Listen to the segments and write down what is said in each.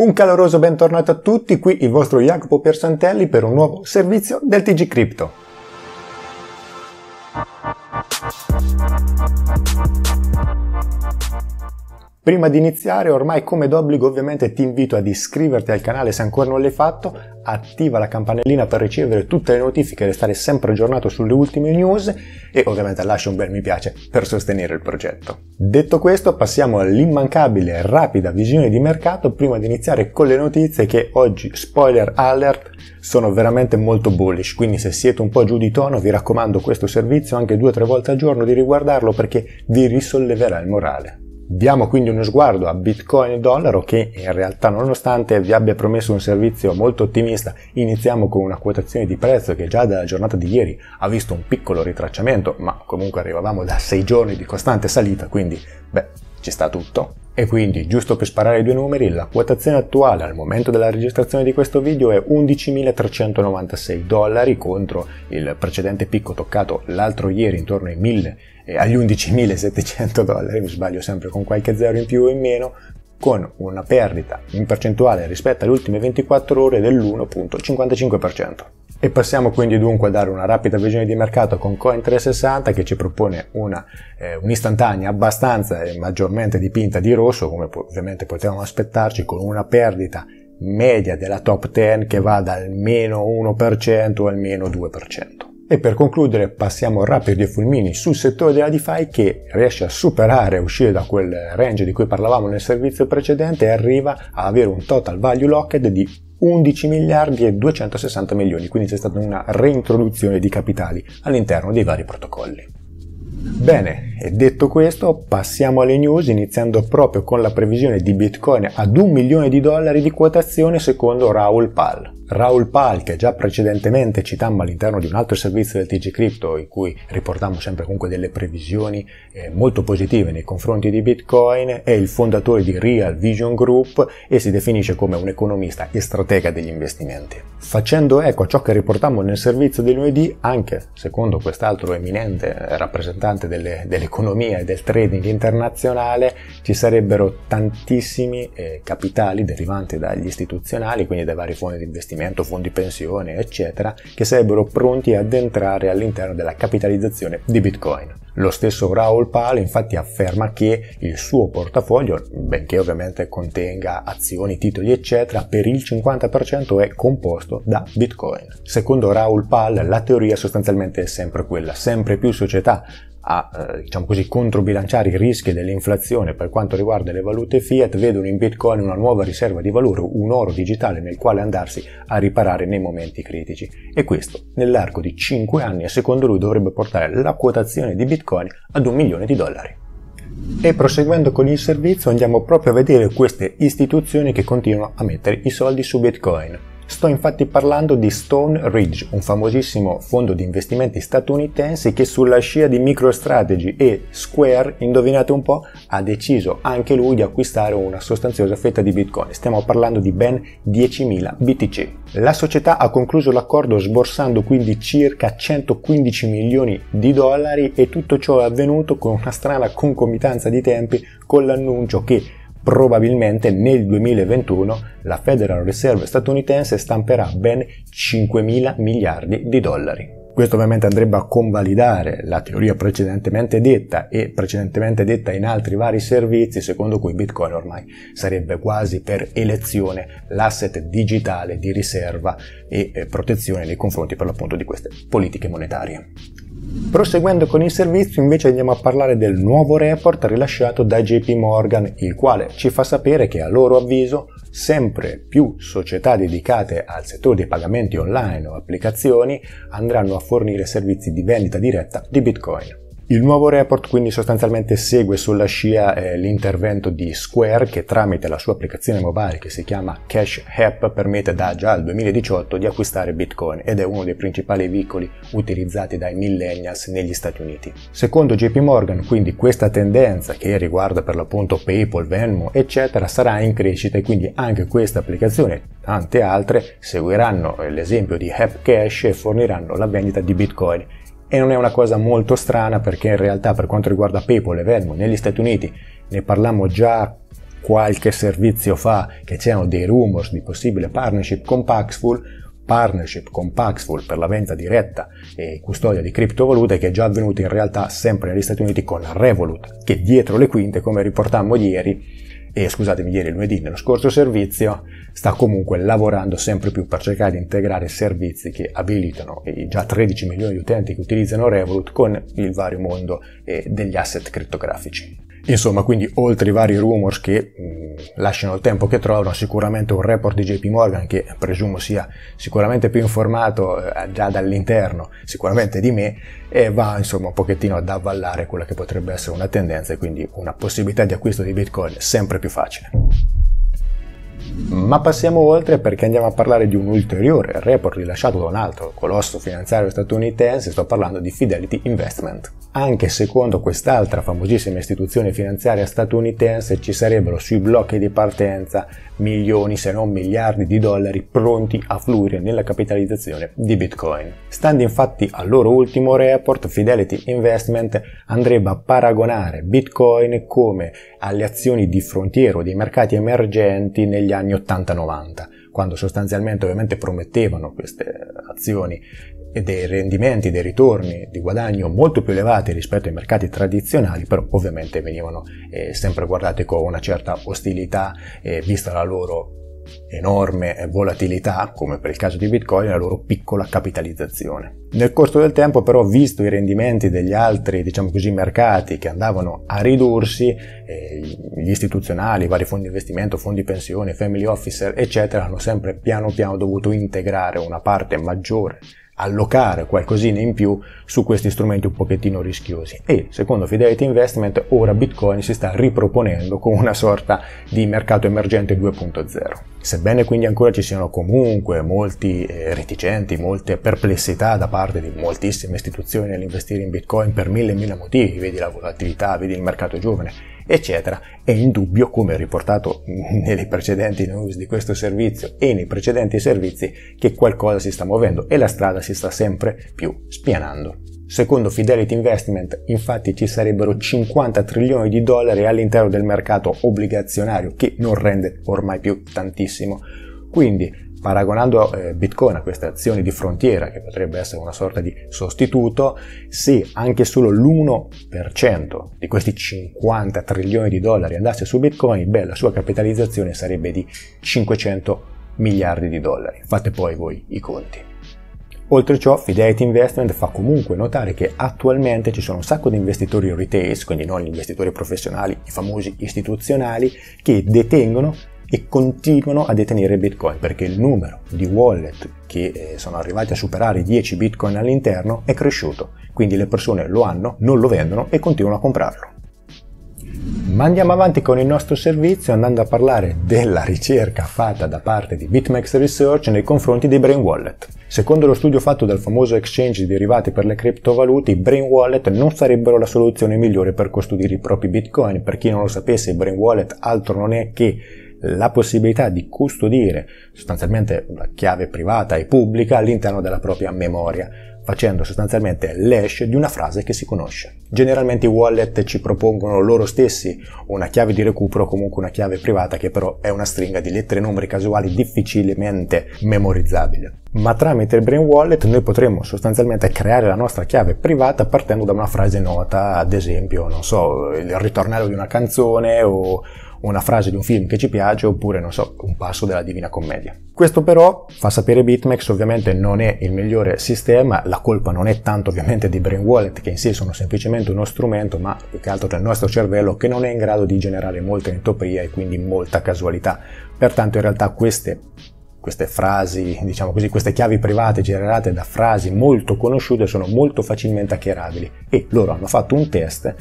Un caloroso bentornato a tutti, qui il vostro Jacopo Piersantelli per un nuovo servizio del TG Crypto. Prima di iniziare, ormai come d'obbligo ovviamente ti invito ad iscriverti al canale se ancora non l'hai fatto, attiva la campanellina per ricevere tutte le notifiche e restare sempre aggiornato sulle ultime news e ovviamente lascia un bel mi piace per sostenere il progetto. Detto questo, passiamo all'immancabile e rapida visione di mercato prima di iniziare con le notizie che oggi, spoiler alert, sono veramente molto bullish, quindi se siete un po' giù di tono vi raccomando questo servizio anche due o tre volte al giorno di riguardarlo perché vi risolleverà il morale. Diamo quindi uno sguardo a Bitcoin e dollaro che in realtà nonostante vi abbia promesso un servizio molto ottimista, iniziamo con una quotazione di prezzo che già dalla giornata di ieri ha visto un piccolo ritracciamento, ma comunque arrivavamo da 6 giorni di costante salita, quindi beh, ci sta tutto. E quindi, giusto per sparare i due numeri, la quotazione attuale al momento della registrazione di questo video è 11.396 dollari contro il precedente picco toccato l'altro ieri intorno ai 1.000 eh, agli 11.700 dollari, mi sbaglio sempre con qualche zero in più o in meno, con una perdita in percentuale rispetto alle ultime 24 ore dell'1.55%. E passiamo quindi dunque a dare una rapida visione di mercato con Coin360 che ci propone una, eh, un'istantanea abbastanza e maggiormente dipinta di rosso, come ovviamente potevamo aspettarci, con una perdita media della top 10 che va dal meno 1% al meno 2%. E per concludere passiamo rapidi e fulmini sul settore della DeFi che riesce a superare, a uscire da quel range di cui parlavamo nel servizio precedente e arriva a avere un total value locked di 11 miliardi e 260 milioni, quindi c'è stata una reintroduzione di capitali all'interno dei vari protocolli. Bene, e detto questo, passiamo alle news, iniziando proprio con la previsione di Bitcoin ad un milione di dollari di quotazione secondo Raul Pal. Raul Pal, che già precedentemente citammo all'interno di un altro servizio del TG Crypto, in cui riportammo sempre comunque delle previsioni eh, molto positive nei confronti di Bitcoin, è il fondatore di Real Vision Group e si definisce come un economista e stratega degli investimenti. Facendo ecco a ciò che riportammo nel servizio di lunedì, anche secondo quest'altro eminente eh, rappresentante delle, dell'economia e del trading internazionale, ci sarebbero tantissimi eh, capitali derivanti dagli istituzionali, quindi dai vari fondi di investimento investimento, fondi pensione, eccetera, che sarebbero pronti ad entrare all'interno della capitalizzazione di Bitcoin. Lo stesso Raoul Pal infatti afferma che il suo portafoglio, benché ovviamente contenga azioni, titoli eccetera, per il 50% è composto da Bitcoin. Secondo Raoul Pal la teoria sostanzialmente è sempre quella, sempre più società a eh, diciamo così, controbilanciare i rischi dell'inflazione per quanto riguarda le valute fiat, vedono in Bitcoin una nuova riserva di valore, un oro digitale nel quale andarsi a riparare nei momenti critici. E questo, nell'arco di 5 anni, secondo lui dovrebbe portare la quotazione di Bitcoin bitcoin ad un milione di dollari. E proseguendo con il servizio andiamo proprio a vedere queste istituzioni che continuano a mettere i soldi su bitcoin. Sto infatti parlando di Stone Ridge, un famosissimo fondo di investimenti statunitense che sulla scia di MicroStrategy e Square, indovinate un po', ha deciso anche lui di acquistare una sostanziosa fetta di Bitcoin. Stiamo parlando di ben 10.000 BTC. La società ha concluso l'accordo sborsando quindi circa 115 milioni di dollari e tutto ciò è avvenuto con una strana concomitanza di tempi con l'annuncio che Probabilmente nel 2021 la Federal Reserve statunitense stamperà ben 5 mila miliardi di dollari. Questo ovviamente andrebbe a convalidare la teoria precedentemente detta e precedentemente detta in altri vari servizi secondo cui Bitcoin ormai sarebbe quasi per elezione l'asset digitale di riserva e eh, protezione nei confronti per l'appunto di queste politiche monetarie. Proseguendo con il servizio invece andiamo a parlare del nuovo report rilasciato da JP Morgan, il quale ci fa sapere che a loro avviso sempre più società dedicate al settore dei pagamenti online o applicazioni andranno a fornire servizi di vendita diretta di Bitcoin. Il nuovo report quindi sostanzialmente segue sulla scia eh, l'intervento di Square che tramite la sua applicazione mobile che si chiama Cash App permette da già al 2018 di acquistare Bitcoin ed è uno dei principali veicoli utilizzati dai millennials negli Stati Uniti. Secondo JP Morgan quindi questa tendenza che riguarda per l'appunto PayPal, Venmo eccetera sarà in crescita e quindi anche questa applicazione e tante altre seguiranno eh, l'esempio di App Cash e forniranno la vendita di Bitcoin e non è una cosa molto strana perché in realtà per quanto riguarda PayPal e Venmo negli Stati Uniti ne parlammo già qualche servizio fa che c'erano dei rumors di possibile partnership con Paxful, partnership con Paxful per la venta diretta e custodia di criptovalute che è già avvenuta in realtà sempre negli Stati Uniti con Revolut, che dietro le quinte, come riportammo ieri, e scusatemi ieri lunedì nello scorso servizio sta comunque lavorando sempre più per cercare di integrare servizi che abilitano i già 13 milioni di utenti che utilizzano Revolut con il vario mondo eh, degli asset criptografici. Insomma, quindi oltre i vari rumors che mh, mm, lasciano il tempo che trovano, sicuramente un report di JP Morgan che presumo sia sicuramente più informato eh, già dall'interno, sicuramente di me, e va insomma un pochettino ad avvallare quella che potrebbe essere una tendenza e quindi una possibilità di acquisto di bitcoin sempre più facile. Ma passiamo oltre perché andiamo a parlare di un ulteriore report rilasciato da un altro colosso finanziario statunitense, sto parlando di Fidelity Investment. Anche secondo quest'altra famosissima istituzione finanziaria statunitense ci sarebbero sui blocchi di partenza milioni se non miliardi di dollari pronti a fluire nella capitalizzazione di Bitcoin. Stando infatti al loro ultimo report, Fidelity Investment andrebbe a paragonare Bitcoin come alle azioni di frontiero dei mercati emergenti negli anni 80-90 quando sostanzialmente ovviamente promettevano queste azioni dei rendimenti, dei ritorni di guadagno molto più elevati rispetto ai mercati tradizionali, però ovviamente venivano eh, sempre guardati con una certa ostilità eh, vista la loro enorme eh, volatilità, come per il caso di Bitcoin, e la loro piccola capitalizzazione. Nel corso del tempo però, visto i rendimenti degli altri, diciamo così, mercati che andavano a ridursi, eh, gli istituzionali, i vari fondi di investimento, fondi pensione, family officer, eccetera, hanno sempre piano piano dovuto integrare una parte maggiore allocare qualcosina in più su questi strumenti un pochettino rischiosi e secondo Fidelity Investment ora Bitcoin si sta riproponendo come una sorta di mercato emergente 2.0. Sebbene quindi ancora ci siano comunque molti eh, reticenti, molte perplessità da parte di moltissime istituzioni nell'investire in Bitcoin per mille e mille motivi, vedi la volatilità, vedi il mercato giovane, eccetera. È indubbio, come riportato nelle precedenti news di questo servizio e nei precedenti servizi, che qualcosa si sta muovendo e la strada si sta sempre più spianando. Secondo Fidelity Investment, infatti, ci sarebbero 50 trilioni di dollari all'interno del mercato obbligazionario, che non rende ormai più tantissimo. Quindi Paragonando eh, Bitcoin a queste azioni di frontiera, che potrebbe essere una sorta di sostituto, se anche solo l'1% di questi 50 trilioni di dollari andasse su Bitcoin, beh, la sua capitalizzazione sarebbe di 500 miliardi di dollari. Fate poi voi i conti. Oltre ciò, Fidelity Investment fa comunque notare che attualmente ci sono un sacco di investitori retail, quindi non gli investitori professionali, i famosi istituzionali, che detengono e continuano a detenere bitcoin perché il numero di wallet che eh, sono arrivati a superare 10 bitcoin all'interno è cresciuto, quindi le persone lo hanno, non lo vendono e continuano a comprarlo. Ma andiamo avanti con il nostro servizio andando a parlare della ricerca fatta da parte di BitMEX Research nei confronti dei Brain Wallet. Secondo lo studio fatto dal famoso exchange di derivati per le criptovalute, i Brain Wallet non sarebbero la soluzione migliore per custodire i propri Bitcoin. Per chi non lo sapesse, i Brain Wallet altro non è che la possibilità di custodire sostanzialmente una chiave privata e pubblica all'interno della propria memoria facendo sostanzialmente l'hash di una frase che si conosce. Generalmente i wallet ci propongono loro stessi una chiave di recupero, comunque una chiave privata che però è una stringa di lettere e numeri casuali difficilmente memorizzabile. Ma tramite il Brain Wallet noi potremmo sostanzialmente creare la nostra chiave privata partendo da una frase nota, ad esempio, non so, il ritornello di una canzone o una frase di un film che ci piace oppure, non so, un passo della Divina Commedia. Questo però, fa sapere BitMEX, ovviamente non è il migliore sistema, la colpa non è tanto ovviamente di Brain Wallet che in sé sono semplicemente uno strumento, ma più che altro del cioè nostro cervello che non è in grado di generare molta entropia e quindi molta casualità. Pertanto in realtà queste queste frasi, diciamo così, queste chiavi private generate da frasi molto conosciute sono molto facilmente hackerabili e loro hanno fatto un test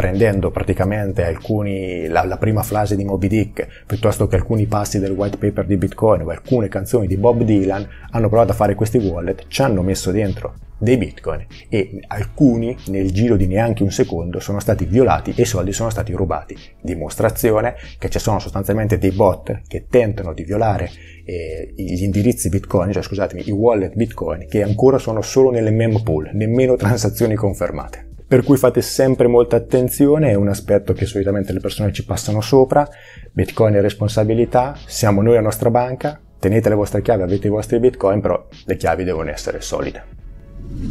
prendendo praticamente alcuni, la, la, prima frase di Moby Dick, piuttosto che alcuni passi del white paper di Bitcoin o alcune canzoni di Bob Dylan, hanno provato a fare questi wallet, ci hanno messo dentro dei bitcoin e alcuni nel giro di neanche un secondo sono stati violati e i soldi sono stati rubati. Dimostrazione che ci sono sostanzialmente dei bot che tentano di violare eh, gli indirizzi bitcoin, cioè scusatemi, i wallet bitcoin che ancora sono solo nelle mempool, nemmeno transazioni confermate per cui fate sempre molta attenzione, è un aspetto che solitamente le persone ci passano sopra, Bitcoin è responsabilità, siamo noi la nostra banca, tenete le vostre chiavi, avete i vostri Bitcoin, però le chiavi devono essere solide.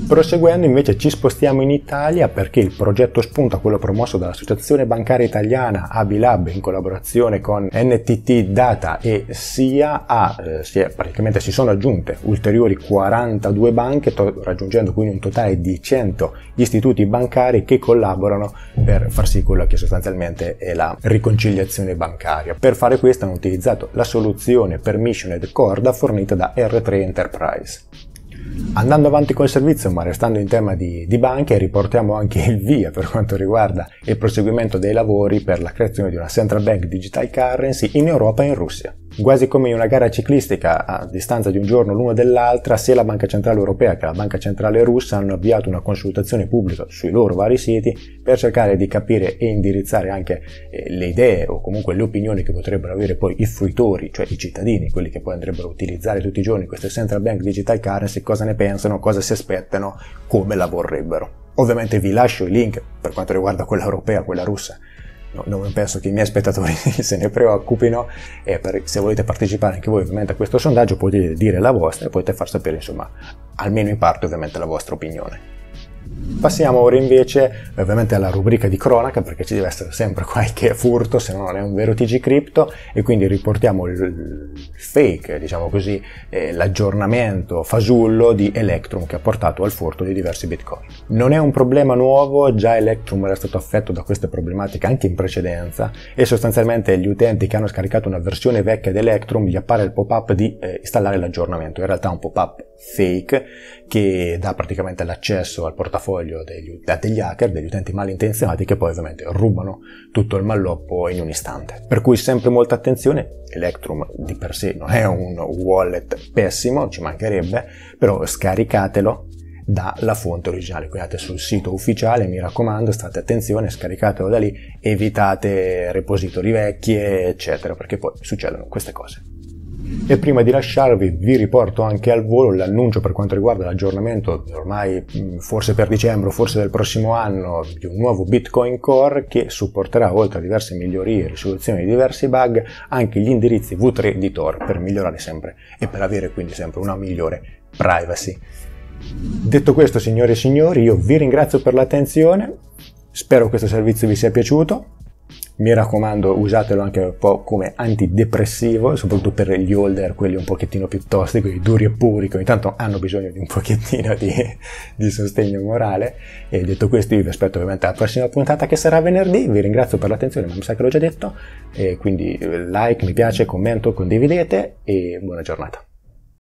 Proseguendo invece ci spostiamo in Italia perché il progetto spunta, quello promosso dall'Associazione Bancaria Italiana Abilab in collaborazione con NTT Data e SIA, ha, eh, si è, praticamente si sono aggiunte ulteriori 42 banche, to- raggiungendo quindi un totale di 100 istituti bancari che collaborano per far sì quella che sostanzialmente è la riconciliazione bancaria. Per fare questo hanno utilizzato la soluzione Permissioned Corda fornita da R3 Enterprise. Andando avanti col servizio, ma restando in tema di, di, banche, riportiamo anche il via per quanto riguarda il proseguimento dei lavori per la creazione di una central bank digital currency in Europa e in Russia quasi come in una gara ciclistica a distanza di un giorno l'una dell'altra, sia la Banca Centrale Europea che la Banca Centrale Russa hanno avviato una consultazione pubblica sui loro vari siti per cercare di capire e indirizzare anche eh, le idee o comunque le opinioni che potrebbero avere poi i fruitori, cioè i cittadini, quelli che poi andrebbero a utilizzare tutti i giorni queste central bank digital currency, cosa ne pensano, cosa si aspettano, come la vorrebbero. Ovviamente vi lascio i link per quanto riguarda quella europea, quella russa non penso che i miei spettatori se ne preoccupino e per, se volete partecipare anche voi ovviamente a questo sondaggio potete dire la vostra e potete far sapere insomma almeno in parte ovviamente la vostra opinione. Passiamo ora invece eh, ovviamente alla rubrica di cronaca perché ci deve essere sempre qualche furto se non è un vero TG Crypto e quindi riportiamo il fake, diciamo così, eh, l'aggiornamento fasullo di Electrum che ha portato al furto di diversi bitcoin. Non è un problema nuovo, già Electrum era stato affetto da queste problematiche anche in precedenza e sostanzialmente gli utenti che hanno scaricato una versione vecchia di Electrum gli appare il pop-up di eh, installare l'aggiornamento, in realtà è un pop-up fake che dà praticamente l'accesso al portafoglio portafoglio degli, degli hacker, degli utenti malintenzionati che poi ovviamente rubano tutto il malloppo in un istante. Per cui sempre molta attenzione, Electrum di per sé non è un wallet pessimo, ci mancherebbe, però scaricatelo dalla fonte originale. Quindi sul sito ufficiale, mi raccomando, state attenzione, scaricatelo da lì, evitate repository vecchie, eccetera, perché poi succedono queste cose. E prima di lasciarvi vi riporto anche al volo l'annuncio per quanto riguarda l'aggiornamento ormai forse per dicembre, forse del prossimo anno, di un nuovo Bitcoin Core che supporterà oltre a diverse migliorie e risoluzioni di diversi bug anche gli indirizzi V3 di Tor per migliorare sempre e per avere quindi sempre una migliore privacy. Detto questo signore e signori io vi ringrazio per l'attenzione, spero questo servizio vi sia piaciuto, mi raccomando usatelo anche un po' come antidepressivo soprattutto per gli older quelli un pochettino più tosti quelli duri e puri che ogni tanto hanno bisogno di un pochettino di, di sostegno morale e detto questo io vi aspetto ovviamente alla prossima puntata che sarà venerdì vi ringrazio per l'attenzione ma mi sa che l'ho già detto e quindi like mi piace commento condividete e buona giornata